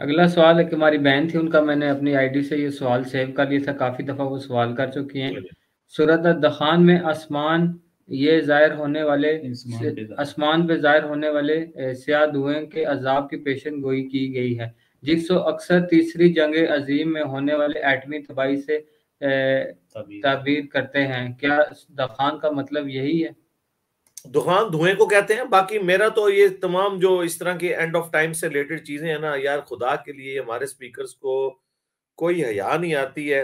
अगला सवाल है कि हमारी बहन थी उनका मैंने अपनी आईडी से ये सवाल सेव कर लिया था काफी दफा वो सवाल कर चुकी हैं सूरत दखान में आसमान ये जाहिर होने वाले आसमान पे जाहिर होने वाले सियाह धुएं के अजाब की पेशन गोई की गई है जिसको अक्सर तीसरी जंग अजीम में होने वाले एटमी तबाही से तबीर करते हैं क्या दखान का मतलब यही है दुखान धुएं को कहते हैं बाकी मेरा तो ये तमाम जो इस तरह की एंड ऑफ टाइम से रिलेटेड चीजें हैं ना यार खुदा के लिए हमारे स्पीकर्स को कोई हया नहीं आती है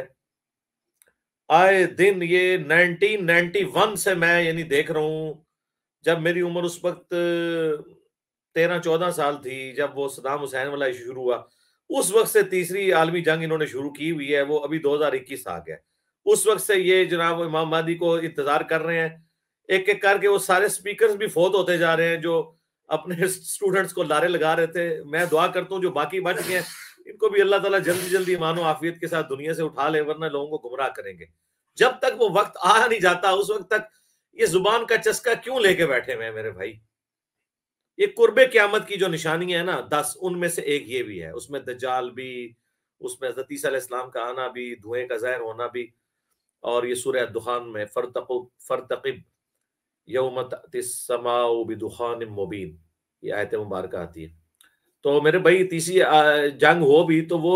आए दिन ये 1991 से मैं यानी देख रहा हूं जब मेरी उम्र उस वक्त तेरह चौदह साल थी जब वो सदाम हुसैन वाला इशू शुरू हुआ उस वक्त से तीसरी आलमी जंग इन्होंने शुरू की हुई है वो अभी दो हजार इक्कीस आ गया उस वक्त से ये जनाब इमाम मादी को इंतजार कर रहे हैं एक एक करके वो सारे स्पीकर्स भी फोत होते जा रहे हैं जो अपने स्टूडेंट्स को लारे लगा रहे थे मैं दुआ करता हूँ जो बाकी बच गए इनको भी अल्लाह ताला जल्दी जल्दी मानो आफियत के साथ दुनिया से उठा ले वरना लोगों को गुमराह करेंगे जब तक वो वक्त आ नहीं जाता उस वक्त तक ये जुबान का चस्का क्यों लेके बैठे हुए मेरे भाई ये कुर्बे क्यामत की जो निशानी है ना दस उनमें से एक ये भी है उसमें दजाल भी उसमें इस्लाम का आना भी धुएं का जहर होना भी और ये सूर्य दुखान में फरतकब फरतकब मुबीन ये आयत मुबारक आती है तो मेरे भाई तीसरी जंग हो भी तो वो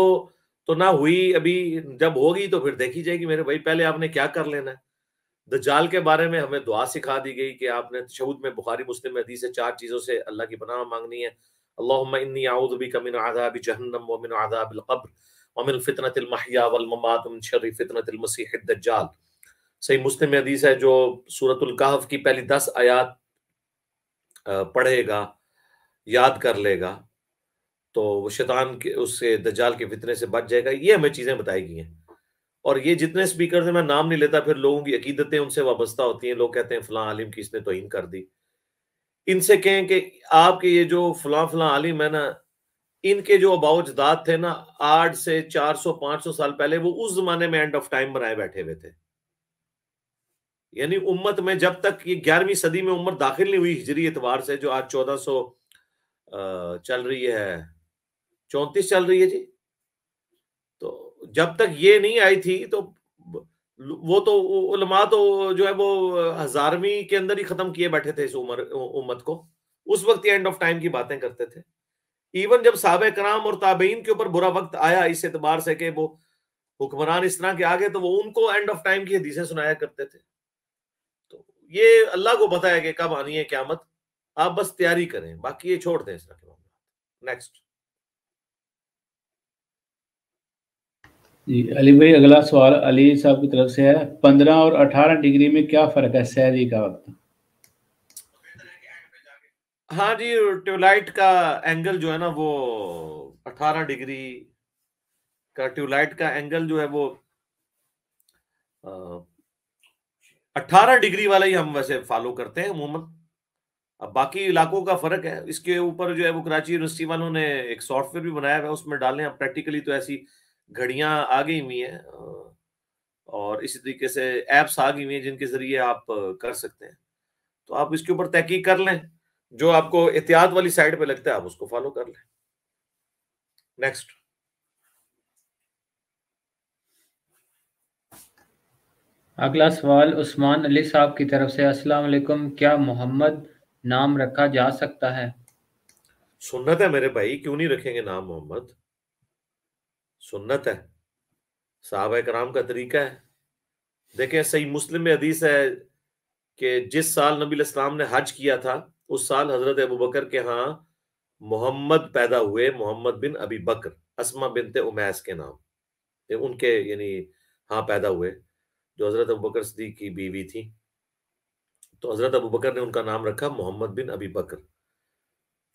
तो ना हुई अभी जब होगी तो फिर देखी जाएगी मेरे भाई पहले आपने क्या कर लेना है दजाल के बारे में हमें दुआ सिखा दी गई कि आपने शहूद में बुखारी मुस्लिम हदीस से चार चीज़ों से अल्लाह की पनाह मांगनी है अल्लाहनी आउदबी कमिन आदाब जहन्नम वमिन आदाब कब्र वमिन फ़ितनत महिया वलममात मसीह सही मुस्लिम हदीस है जो सूरतुल कहफ की पहली दस आयात पढ़ेगा याद कर लेगा तो वो शैतान के उससे दजाल के फितने से बच जाएगा ये हमें चीज़ें बताई गई हैं और ये जितने स्पीकर थे मैं नाम नहीं लेता फिर लोगों की अकीदतें उनसे वाबस्ता होती हैं लोग कहते हैं फलां आलिम की इसने तोहन कर दी इनसे कहें कि आपके ये जो फलां फलां आलिम है ना इनके जो अबाउजदाद थे ना आठ से चार सौ पांच सौ साल पहले वो उस जमाने में एंड ऑफ टाइम बनाए बैठे हुए थे यानी उम्मत में जब तक ये ग्यारहवीं सदी में उम्मत दाखिल नहीं हुई हिजरी एतवार से जो आज चौदह सो चल रही है चौतीस चल रही है जी तो जब तक ये नहीं आई थी तो वो तो उलमा तो जो है वो हजारवीं के अंदर ही खत्म किए बैठे थे इस उम्र उम्मत को उस वक्त एंड ऑफ टाइम की बातें करते थे इवन जब साब कराम और ताबेन के ऊपर बुरा वक्त आया इस एतबार से कि वो हुक्मरान इस तरह के आगे तो वो उनको एंड ऑफ टाइम की हदीसें सुनाया करते थे ये अल्लाह को पता है कि कब आनी है क्या मत आप बस तैयारी करें बाकी ये छोड़ दें इस तरह के मामला नेक्स्ट जी अली भाई अगला सवाल अली साहब की तरफ से है पंद्रह और अठारह डिग्री में क्या फर्क है सहरी का वक्त हाँ जी ट्यूबलाइट का एंगल जो है ना वो अठारह डिग्री का ट्यूबलाइट का एंगल जो है वो अट्ठारह डिग्री वाला ही हम वैसे फॉलो करते हैं अमूमन अब बाकी इलाकों का फर्क है इसके ऊपर जो है वो कराची यूनिवर्सिटी वालों ने एक सॉफ्टवेयर भी बनाया हुआ है उसमें डाले अब प्रैक्टिकली तो ऐसी घड़ियां आ गई हुई हैं और इसी तरीके से ऐप्स आ गई हुई हैं जिनके जरिए आप कर सकते हैं तो आप इसके ऊपर तहकीक कर लें जो आपको एहतियात वाली साइड पे लगता है आप उसको फॉलो कर लें नेक्स्ट अगला सवाल उस्मान अली साहब की तरफ से अस्सलाम वालेकुम क्या मोहम्मद नाम रखा जा सकता है सुन्नत है मेरे भाई क्यों नहीं रखेंगे नाम मोहम्मद सुन्नत है साहब कराम का तरीका है देखे सही मुस्लिम में हदीस है कि जिस साल नबी इस्लाम ने हज किया था उस साल हजरत अबू बकर के यहाँ मोहम्मद पैदा हुए Muhammad bin Abi Bakr Asma bint Umais के नाम उनके यानी हाँ पैदा हुए जो हज़रत अबू बकर सदीक की बीवी थी तो हज़रत अबू बकर ने उनका नाम रखा मोहम्मद बिन अबी बकर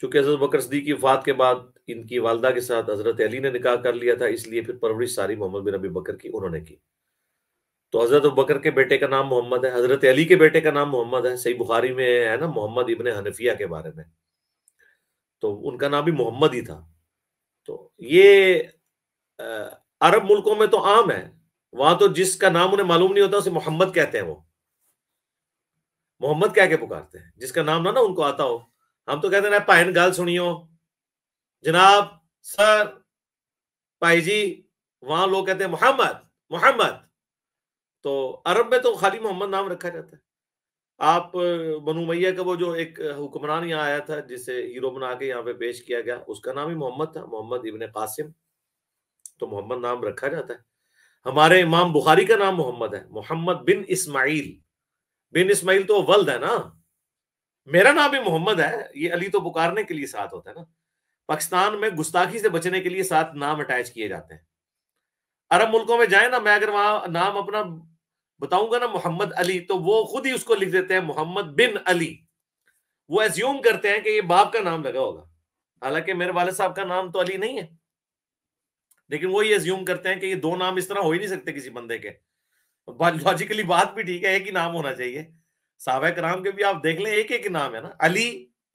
चूँकि हज़रत बकर सदीक की वफात के बाद इनकी वालदा के साथ हज़रत अली ने निकाह कर लिया था इसलिए फिर परवरिश सारी मोहम्मद बिन अबी बकर की उन्होंने की तो हज़रत बकर के बेटे का नाम मोहम्मद है हज़रत अली के बेटे का नाम मोहम्मद है सही बुखारी में है ना मोहम्मद इबन हनफिया के बारे में तो उनका नाम भी मोहम्मद ही था तो ये अरब मुल्कों में तो आम है वहां तो जिसका नाम उन्हें मालूम नहीं होता उसे मोहम्मद कहते हैं वो मोहम्मद कह के पुकारते हैं जिसका नाम ना ना उनको आता हो हम तो कहते ना भाइन गाल सुनियो जनाब सर भाई जी वहां लोग कहते हैं मोहम्मद मोहम्मद तो अरब में तो खाली मोहम्मद नाम रखा जाता है आप बनु मैया का वो जो एक हुक्मरान यहाँ आया था जिसे हीरो बना के यहाँ पे पेश किया गया उसका नाम ही मोहम्मद था मोहम्मद इबन कासिम तो मोहम्मद नाम रखा जाता है हमारे इमाम बुखारी का नाम मोहम्मद है मोहम्मद बिन इस्माइल बिन इस्माइल तो वल्द है ना मेरा नाम भी मोहम्मद है ये अली तो पुकारने के लिए साथ होता है ना पाकिस्तान में गुस्ताखी से बचने के लिए साथ नाम अटैच किए जाते हैं अरब मुल्कों में जाए ना मैं अगर वहां नाम अपना बताऊंगा ना मोहम्मद अली तो वो खुद ही उसको लिख देते हैं मोहम्मद बिन अली वो एज्यूम करते हैं कि ये बाप का नाम लगा होगा हालांकि मेरे वाले साहब का नाम तो अली नहीं है लेकिन वो ये ज्यूम करते हैं कि ये दो नाम इस तरह हो ही नहीं सकते किसी बंदे के लॉजिकली बात भी ठीक है एक ही नाम होना चाहिए साहब कराम के भी आप देख लें एक एक नाम है ना Ali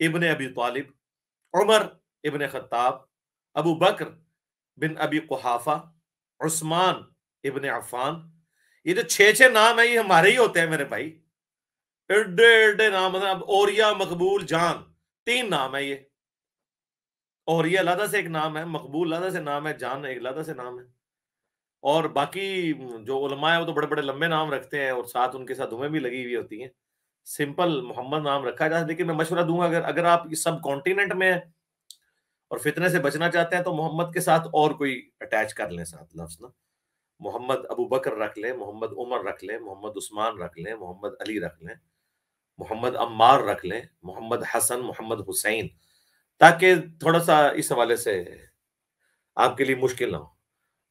ibn Abi Talib Umar ibn Khattab Abu Bakr bin Abi Quhafa Usman ibn Affan ये जो छे छे नाम है ये हमारे ही होते हैं मेरे भाई एडे एडे नाम मतलब ओरिया मकबूल जान तीन नाम है ये और ये अलादा से एक नाम है मकबूल अलादा से नाम है जान एक अलादा से नाम है और बाकी जो उलमा है वो तो बड़े बड़े लंबे नाम रखते हैं और साथ उनके साथ उमें भी लगी हुई होती हैं सिंपल मोहम्मद नाम रखा जाता है लेकिन मैं मशवरा दूंगा अगर अगर आप सब कॉन्टिनेंट में हैं और फितने से बचना चाहते हैं तो मोहम्मद के साथ और कोई अटैच कर लें साथ लफ्ज ना मोहम्मद अबू बकर रख लें मोहम्मद उमर रख लें मोहम्मद उस्मान रख लें मोहम्मद अली रख लें मोहम्मद अम्मार रख लें मोहम्मद हसन मोहम्मद हुसैन ताकि थोड़ा सा इस हवाले से आपके लिए मुश्किल ना हो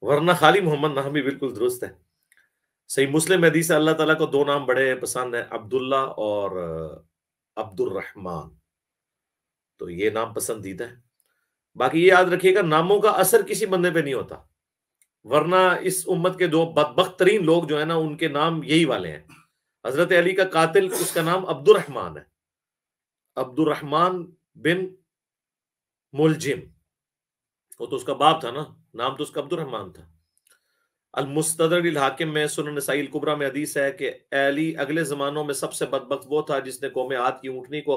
वरना खाली मोहम्मद नाम भी बिल्कुल दुरुस्त है सही मुस्लिम हदीस अल्लाह ताला को दो नाम बड़े पसंद है अब्दुल्ला और अब्दुलरहमान तो ये नाम पसंदीदा है बाकी ये याद रखिएगा नामों का असर किसी बंदे पे नहीं होता वरना इस उम्मत के दो बदबक तरीन लोग जो है ना उनके नाम यही वाले हैं हजरत अली का कातिल उसका नाम अब्दुलरहमान है अब्दुलरहमान बिन मुलजिम वो तो उसका बाप था ना नाम तो उसका अब्दुल रहमान था अल मुस्तदर हाकिम में सुन नसाइल कुबरा में हदीस है कि अली अगले जमानों में सबसे बदबक वो था जिसने कौम आद की ऊँटनी को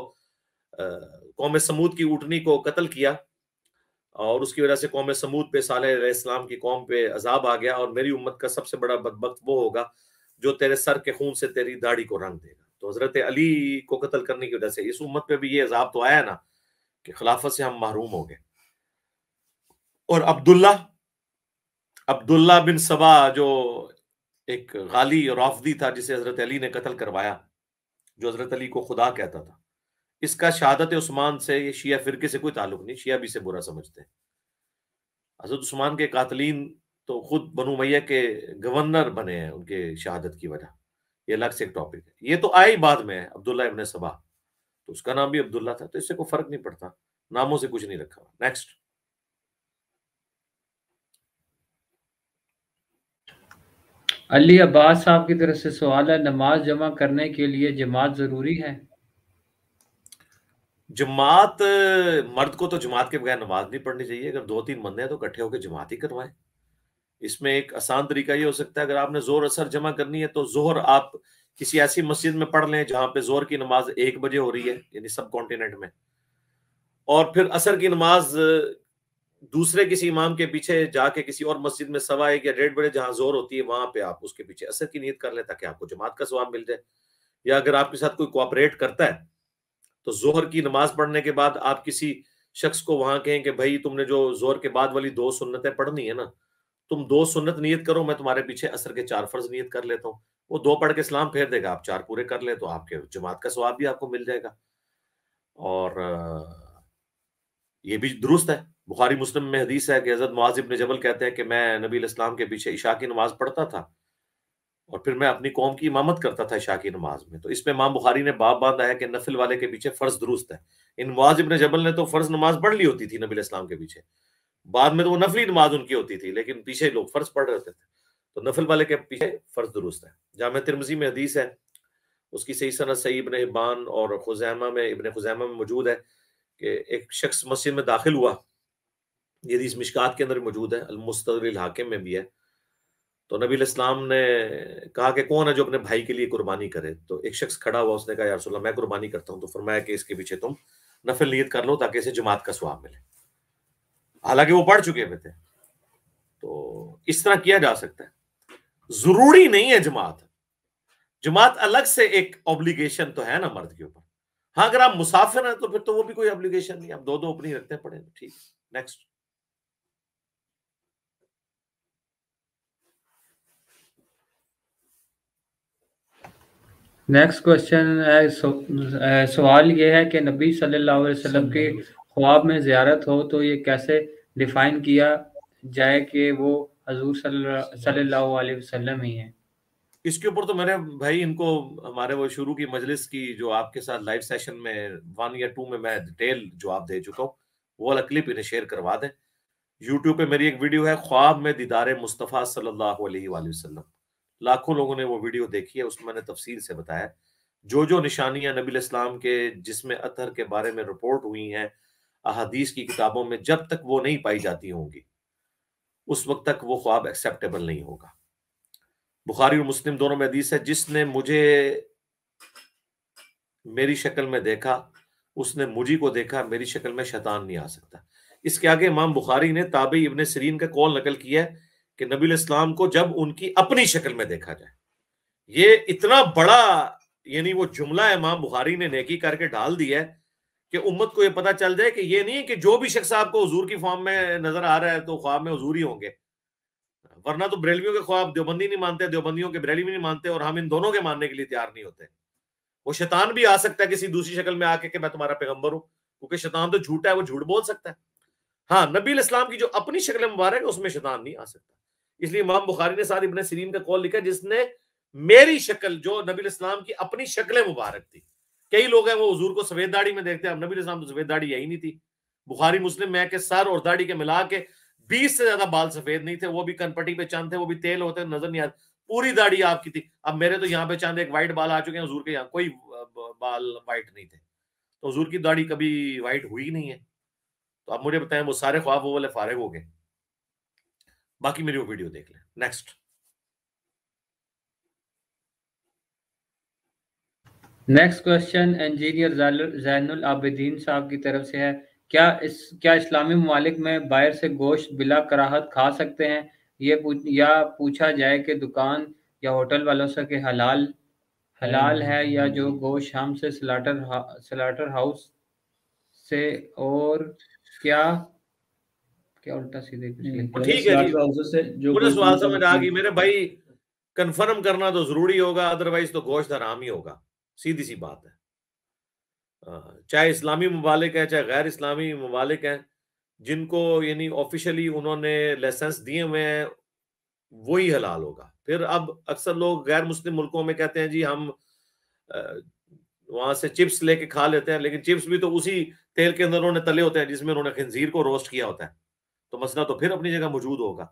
कौम समूद की ऊँटनी को कत्ल किया और उसकी वजह से कौम समूद पे साल इस्लाम की कौम पे अजाब आ गया और मेरी उम्मत का सबसे बड़ा बदबक वो होगा जो तेरे सर के खून से तेरी दाढ़ी को रंग देगा तो हजरत अली को कत्ल करने की वजह से इस उम्मत पे भी ये अजाब तो आया ना कि खिलाफत से हम महरूम हो गए और अब्दुल्ला अब्दुल्ला बिन सबा जो एक गाली और था जिसे हजरत अली ने कत्ल करवाया जो हजरत अली को खुदा कहता था इसका शहादत उस्मान से ये शिया फिरके से कोई ताल्लुक नहीं शिया भी से बुरा समझते हैं हजरत उस्मान के कातलीन तो खुद बनु मैया के गवर्नर बने हैं उनके शहादत की वजह ये अलग से एक टॉपिक है ये तो ही बाद में है अब्दुल्ला इबन सबा तो उसका नाम भी अब्दुल्ला था तो इससे कोई फर्क नहीं पड़ता नामों से कुछ नहीं रखा हुआ नेक्स्ट अली अब्बास साहब की तरफ से सवाल है नमाज जमा करने के लिए जमात जरूरी है जमात मर्द को तो जमात के बगैर नमाज नहीं पढ़नी चाहिए अगर दो तीन बंदे हैं तो इकट्ठे होकर जमात ही करवाएं इसमें एक आसान तरीका ये हो सकता है अगर आपने जोर असर जमा करनी है तो जोहर आप किसी ऐसी मस्जिद में पढ़ लें जहां पे जोर की नमाज एक बजे हो रही है यानी सब कॉन्टिनेंट में और फिर असर की नमाज दूसरे किसी इमाम के पीछे जाके किसी और मस्जिद में सवा एक या डेढ़ बजे जहां जोर होती है वहां पे आप उसके पीछे असर की नीयत कर लें ताकि आपको जमात का स्वाब मिल जाए या अगर आपके साथ कोई कोऑपरेट करता है तो जोहर की नमाज पढ़ने के बाद आप किसी शख्स को वहां कहें कि भाई तुमने जो जोर के बाद वाली दो सुन्नतें पढ़नी है ना तुम दो सुन्नत नियत करो मैं तुम्हारे पीछे असर के चार फर्ज नियत कर लेता हूँ वो दो पढ़ के इस्लाम फेर देगा आप चार पूरे कर ले तो आपके जमात का स्वाब भी आपको मिल जाएगा और ये भी दुरुस्त है बुखारी मुस्लिम में हदीस है कि हजरत मुआज इबन जबल कहते हैं कि मैं नबी इस्लाम के पीछे ईशा की नमाज पढ़ता था और फिर मैं अपनी कौम की इमामत करता था ईशा की नमाज में तो इसमें माम बुखारी ने बाप बांधा है कि नफिल वाले के पीछे फर्ज दुरुस्त है इन मुआज इबन जबल ने तो फर्ज नमाज पढ़ ली होती थी नबी इस्लाम के पीछे बाद में तो वो नफली नमाज उनकी होती थी लेकिन पीछे लोग फर्ज पढ़ रहे थे तो नफल वाले के पीछे फर्ज दुरुस्त है जाम तिरमजी में हदीस है उसकी सही सनत सही इबन इबान और खुजैमा में इबन खुजैमा में मौजूद है कि एक शख्स मस्जिद में दाखिल हुआ ये हदीस मिशकात के अंदर मौजूद है अलमुस्तरिल हाकिम में भी है तो नबी इस्लाम ने कहा कि कौन है जो अपने भाई के लिए कुर्बानी करे तो एक शख्स खड़ा हुआ उसने कहा यारसोल्ला मैं कुर्बानी करता हूँ तो फरमाया कि इसके पीछे तुम नफिल नीयत कर लो ताकि इसे जमात का स्वाब मिले हालांकि वो पढ़ चुके हुए थे तो इस तरह किया जा सकता है जरूरी नहीं है जमात जमात अलग से एक ऑब्लिगेशन तो है ना मर्द के ऊपर हाँ अगर आप मुसाफिर हैं तो फिर तो वो भी कोई ऑब्लिगेशन नहीं आप दो दो अपनी रखते पड़े ठीक नेक्स्ट नेक्स्ट क्वेश्चन सवाल ये है कि नबी सल्लल्लाहु अलैहि वसल्लम के ख्वाब में ज़्यारत हो तो ये कैसे डिफाइन किया जाए कि वो हजूर सल्लल्लाहु अलैहि वसल्लम ही हैं इसके ऊपर तो मेरे भाई इनको हमारे वो शुरू की मजलिस की जो आपके साथ लाइव सेशन में वन या टू में मैं डिटेल जवाब दे चुका हूँ वो वाला क्लिप इन्हें शेयर करवा दें यूट्यूब पे मेरी एक वीडियो है ख्वाब में दीदार मुस्तफ़ा सल्लल्लाहु अलैहि वसल्लम लाखों लोगों ने वो वीडियो देखी है उसमें मैंने तफसील से बताया जो जो निशानियां नबी इस्लाम के जिसमें अतहर के बारे में रिपोर्ट हुई हैं अहदीस की किताबों में जब तक वो नहीं पाई जाती होंगी उस वक्त तक वो ख्वाब एक्सेप्टेबल नहीं होगा बुखारी और मुस्लिम दोनों में हदीस है जिसने मुझे मेरी शक्ल में देखा उसने मुझी को देखा मेरी शक्ल में शैतान नहीं आ सकता इसके आगे इमाम बुखारी ने ताबी इबन सरीन का कौल नकल किया है कि नबी इस्लाम को जब उनकी अपनी शक्ल में देखा जाए ये इतना बड़ा यानी वो जुमला इमाम बुखारी ने नेकी करके डाल दिया है कि उम्मत को ये पता चल जाए कि ये नहीं कि जो भी शख्स आपको हजूर की फॉर्म में नजर आ रहा है तो ख्वाब में हजूर ही होंगे वरना तो बरेलवियों के ख्वाब देवबंदी नहीं मानते देवबंदियों के बरेली नहीं मानते और हम इन दोनों के मानने के लिए तैयार नहीं होते वो शैतान भी आ सकता है किसी दूसरी शक्ल में आके कि मैं तुम्हारा पैगंबर हूं क्योंकि शैतान तो झूठा है वो झूठ बोल सकता है हाँ नबी इस्लाम की जो अपनी शक्ल मुबारक है उसमें शैतान नहीं आ सकता इसलिए इमाम बुखारी ने साथ इबन सरीन का कॉल लिखा जिसने मेरी शक्ल जो नबी इस्लाम की अपनी शक्ल मुबारक थी कई लोग हैं वो हजूर को सफेद दाढ़ी में देखते हैं नबी इस्लाम तो सफेद दाढ़ी यही नहीं थी बुखारी मुस्लिम मैं के सर और दाढ़ी के मिला के बीस से ज्यादा बाल सफेद नहीं थे वो भी कनपटी पे चांद थे वो भी तेल होते नजर नहीं आते पूरी दाढ़ी आपकी थी अब मेरे तो यहाँ पे चांद एक वाइट बाल आ चुके हैं हजूर के यहाँ कोई बाल वाइट नहीं थे तो हजूर की दाढ़ी कभी वाइट हुई नहीं है तो आप मुझे बताएं वो सारे ख्वाब वो वाले फारिग हो गए बाकी मेरी वो वीडियो देख लें next next question engineer Zainul Abidin साहब की तरफ से है क्या इस क्या इस्लामी ममालिक में बाहर से गोश्त बिला कराहत खा सकते हैं ये पूछ, या पूछा जाए कि दुकान या होटल वालों से कि हलाल हलाल है या जो गोश्त हम से स्लाटर हा, स्लाटर हाउस से और क्या क्या उल्टा सीधे हम्म, ठीक है जो सवाल समझ आ गई मेरे भाई कंफर्म करना तो जरूरी होगा अदरवाइज तो गोश्त हराम ही होगा सीधी सी बात है चाहे इस्लामी ममालिक हैं चाहे गैर इस्लामी ममालिक हैं जिनको यानी ऑफिशियली उन्होंने लाइसेंस दिए हुए हैं वही हलाल होगा फिर अब अक्सर लोग गैर मुस्लिम मुल्कों में कहते हैं जी हम वहां से चिप्स लेके खा लेते हैं लेकिन चिप्स भी तो उसी तेल के अंदर उन्होंने तले होते हैं जिसमें उन्होंने खंजीर को रोस्ट किया होता है तो मसला तो फिर अपनी जगह मौजूद होगा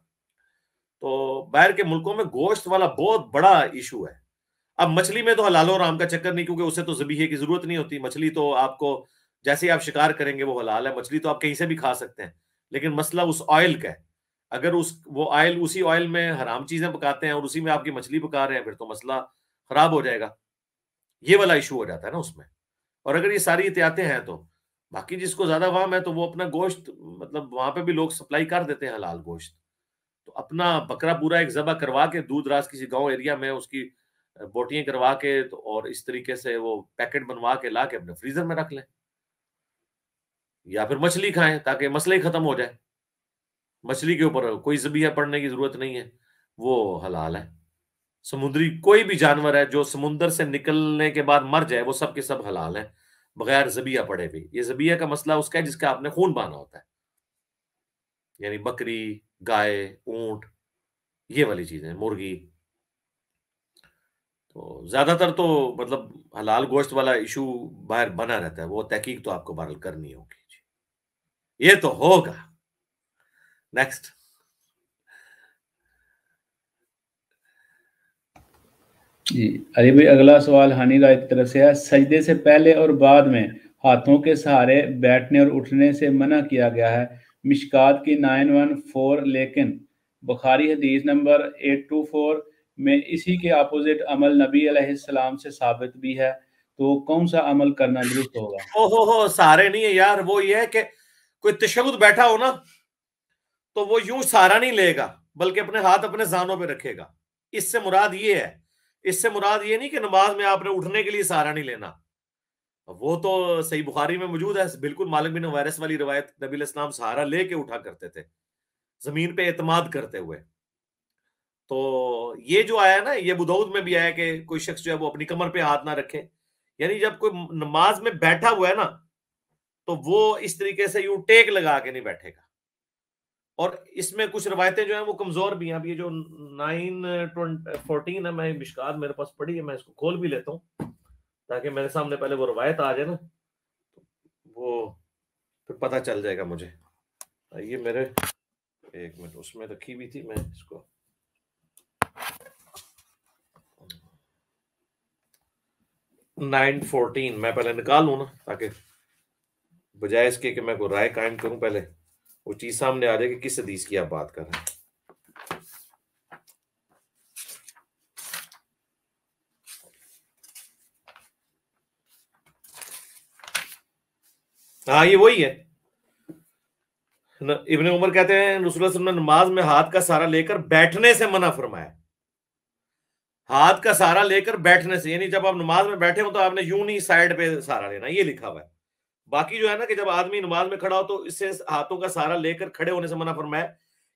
तो बाहर के मुल्कों में गोश्त वाला बहुत बड़ा इशू है अब मछली में तो हलालो राम का चक्कर नहीं क्योंकि उसे तो जबीहे की जरूरत नहीं होती मछली तो आपको जैसे ही आप शिकार करेंगे वो हलाल है मछली तो आप कहीं से भी खा सकते हैं लेकिन मसला उस ऑयल का है अगर उस वो ऑयल उसी ऑयल में हराम चीजें पकाते हैं और उसी में आपकी मछली पका रहे हैं फिर तो मसला खराब हो जाएगा ये वाला इशू हो जाता है ना उसमें और अगर ये सारी एहतियातें हैं तो बाकी जिसको ज्यादा वाम है तो वो अपना गोश्त मतलब वहां पे भी लोग सप्लाई कर देते हैं हलाल गोश्त तो अपना बकरा पूरा एक जबा करवा के दूध राज किसी गांव एरिया में उसकी बोटियां करवा के तो और इस तरीके से वो पैकेट बनवा के ला के अपने फ्रीजर में रख लें या फिर मछली खाएं ताकि मसले खत्म हो जाए मछली के ऊपर कोई जबिया पड़ने की जरूरत नहीं है वो हलाल है समुद्री कोई भी जानवर है जो समुन्द्र से निकलने के बाद मर जाए वो सब के सब हलाल है बगैर जबिया पड़े भी ये जबिया का मसला उसका है जिसका आपने खून बहाना होता है यानी बकरी गाय ऊंट ये वाली चीजें मुर्गी तो ज्यादातर तो मतलब हलाल गोश्त वाला इशू बाहर बना रहता है वो तहकीक तो आपको बहरल करनी होगी जी ये तो होगा नेक्स्ट जी अरे भाई अगला सवाल हानि राय की तरफ से है सजदे से पहले और बाद में हाथों के सहारे बैठने और उठने से मना किया गया है मिशकात की नाइन वन फोर लेकिन बुखारी हदीस नंबर एट टू फोर में इसी के अपोजिट अमल नबी अलैहिस्सलाम से साबित भी है तो कौन सा अमल करना दुरुस्त होगा ओहो हो सारे नहीं है यार वो ये है कि कोई तशद बैठा हो ना तो वो यूं सारा नहीं लेगा बल्कि अपने हाथ अपने जानों पे रखेगा इससे मुराद ये है इससे मुराद ये नहीं कि नमाज में आपने उठने के लिए सारा नहीं लेना वो तो सही बुखारी में मौजूद है बिल्कुल मालिक बिन वायरस वाली रवायत नबी इस्लाम सहारा लेके उठा करते थे जमीन पे एतमाद करते हुए तो ये जो आया ना ये बुधौद में भी आया कि कोई शख्स जो है वो अपनी कमर पे हाथ ना रखे यानी जब कोई नमाज में बैठा हुआ है ना तो वो इस तरीके से यूं टेक लगा के नहीं बैठेगा और इसमें कुछ रवायतें जो है वो कमजोर भी हैं अब ये जो नाइन फोर्टीन है मैं मिशकार मेरे पास पड़ी है मैं इसको खोल भी लेता हूँ ताकि मेरे सामने पहले वो रवायत आ जाए ना वो फिर पता चल जाएगा मुझे ये मेरे एक मिनट उसमें रखी भी थी मैं इसको नाइन फोर्टीन मैं पहले निकाल लू ना ताकि बजाय इसके कि मैं को राय कायम करूं पहले वो चीज सामने आ जाए कि किस हदीस की आप बात कर रहे हैं हाँ ये वही है इब्ने उमर कहते हैं रसुल्ला ने नमाज में हाथ का सहारा लेकर बैठने से मना फरमाया हाथ का सहारा लेकर बैठने से यानी जब आप नमाज में बैठे हो तो आपने यूं ही साइड पे सहारा लेना ये लिखा हुआ है बाकी जो है ना कि जब आदमी नमाज में खड़ा हो तो इससे हाथों का सहारा लेकर खड़े होने से मना फरमाया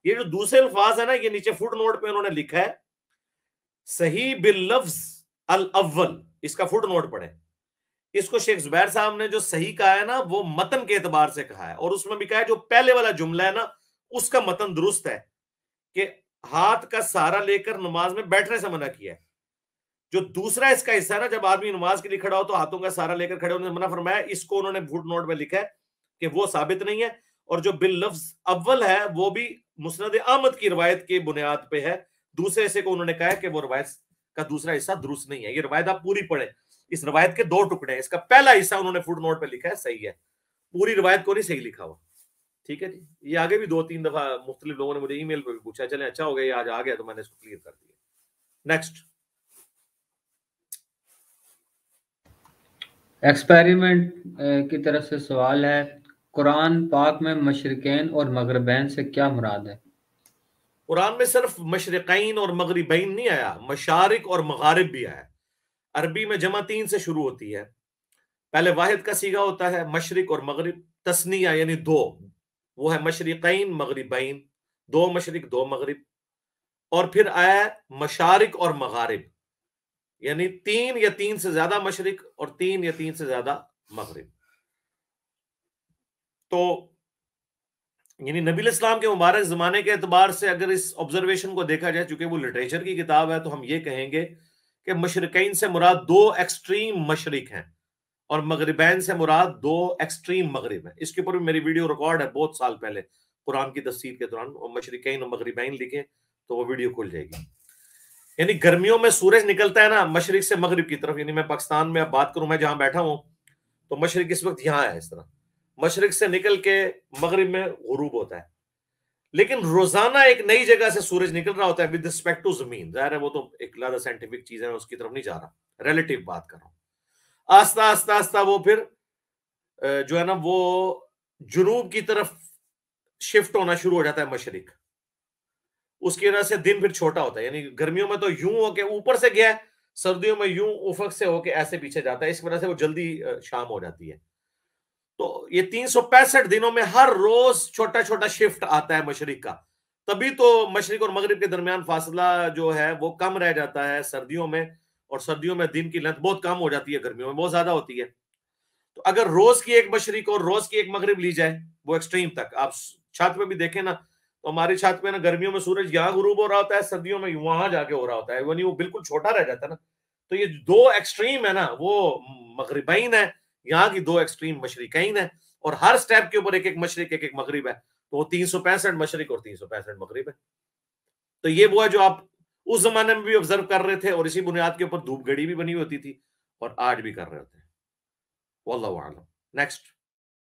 ये जो दूसरे अल्फाज है ना ये नीचे फुट नोट पे उन्होंने लिखा है सही बिल लफ्ज अल अव्वल इसका फुट नोट पढ़े इसको शेख जुबैर साहब ने जो सही कहा है ना वो मतन के एतबार से कहा है और उसमें भी कहा है जो पहले वाला जुमला है ना उसका मतन दुरुस्त है कि हाथ का सहारा लेकर नमाज में बैठने से मना किया है जो दूसरा इसका हिस्सा है ना जब आदमी नमाज के लिए खड़ा हो तो हाथों का सारा लेकर खड़े होने मना फरमाया इसको उन्होंने फुट नोट में लिखा है कि वो साबित नहीं है और जो बिल लफ्ज अव्वल है वो भी मुस्द अहमद की रवायत की बुनियाद पे है दूसरे हिस्से को उन्होंने कहा है कि वो रवायत का दूसरा हिस्सा दुरुस्त नहीं है ये रवायत आप पूरी पढ़े इस रवायत के दो टुकड़े हैं इसका पहला हिस्सा उन्होंने फुट नोट पर लिखा है सही है पूरी रवायत को नहीं सही लिखा हुआ ठीक है जी ये आगे भी दो तीन दफा मुख्तलिफ लोगों ने मुझे ईमेल पर भी पूछा चले अच्छा हो गया ये आज आ गया तो मैंने इसको क्लियर कर दिया नेक्स्ट एक्सपेरिमेंट eh, की तरफ से सवाल है कुरान पाक में मशरकैन और मगरबैन से क्या मुराद है कुरान में सिर्फ मशरकैन और मगरबैन नहीं आया मशारक और मगारब भी आया अरबी में जमा तीन से शुरू होती है पहले वाहिद का सीगा होता है मशरक और मगरब तस्निया यानी दो वो है मशरकैन मगरबैन दो मशरक दो मगरब और फिर आया मशारक और मगारब यानी तीन या तीन से ज्यादा मशरक और तीन या तीन से ज्यादा मगरब तो यानी नबी इस्लाम के मुबारक जमाने के अतबार से अगर इस ऑब्जर्वेशन को देखा जाए चूंकि वो लिटरेचर की किताब है तो हम ये कहेंगे कि मशरकिन से मुराद दो एक्सट्रीम मशरक हैं और मगरबैन से मुराद दो एक्सट्रीम मगरब है इसके ऊपर भी मेरी वीडियो रिकॉर्ड है बहुत साल पहले कुरान की तस्वीर के दौरान मशरकिन और मगरबैन लिखे तो वो वीडियो खुल जाएगी यानी गर्मियों में सूरज निकलता है ना मशरक से मगरब की तरफ यानी मैं पाकिस्तान में अब बात करूं मैं जहां बैठा हूं तो मशरक इस वक्त यहाँ है इस तरह मशरक से निकल के मगरब में गरूब होता है लेकिन रोजाना एक नई जगह से सूरज निकल रहा होता है विद रिस्पेक्ट टू जमीन जाहिर है वो तो एक लादा साइंटिफिक चीज है उसकी तरफ नहीं जा रहा रिलेटिव बात कर रहा हूं आस्ता आस्ता आस्ता वो फिर जो है ना वो जुनूब की तरफ शिफ्ट होना शुरू हो जाता है मशरक उसकी वजह से दिन फिर छोटा होता है यानी गर्मियों में तो यूं होके ऊपर से गया सर्दियों में यूं उफक से होके ऐसे पीछे जाता है इस वजह से वो जल्दी शाम हो जाती है तो ये तीन दिनों में हर रोज छोटा छोटा शिफ्ट आता है मशरक का तभी तो मशरक और मगरब के दरमियान फासला जो है वो कम रह जाता है सर्दियों में और सर्दियों में दिन की लंत बहुत कम हो जाती है गर्मियों में बहुत ज्यादा होती है तो अगर रोज की एक मशरक और रोज की एक मगरब ली जाए वो एक्सट्रीम तक आप छत पे भी देखें ना तो हमारे छात्र में ना गर्मियों में सूरज यहाँ गुरूब हो रहा होता है सर्दियों में वहां जाके हो रहा होता है वनी वो बिल्कुल छोटा रह जाता है ना तो ये दो एक्सट्रीम है ना वो मगरबाइन है यहाँ की दो एक्सट्रीम मशरकैन है और हर स्टेप के ऊपर एक एक मशरक एक एक मगरब है तो वो तीन सौ पैंसठ मशरक और तीन सौ पैंसठ मगरब है तो ये वो है जो आप उस जमाने में भी ऑब्जर्व कर रहे थे और इसी बुनियाद के ऊपर धूप घड़ी भी बनी होती थी और आज भी कर रहे होते हैं वल्लाह नेक्स्ट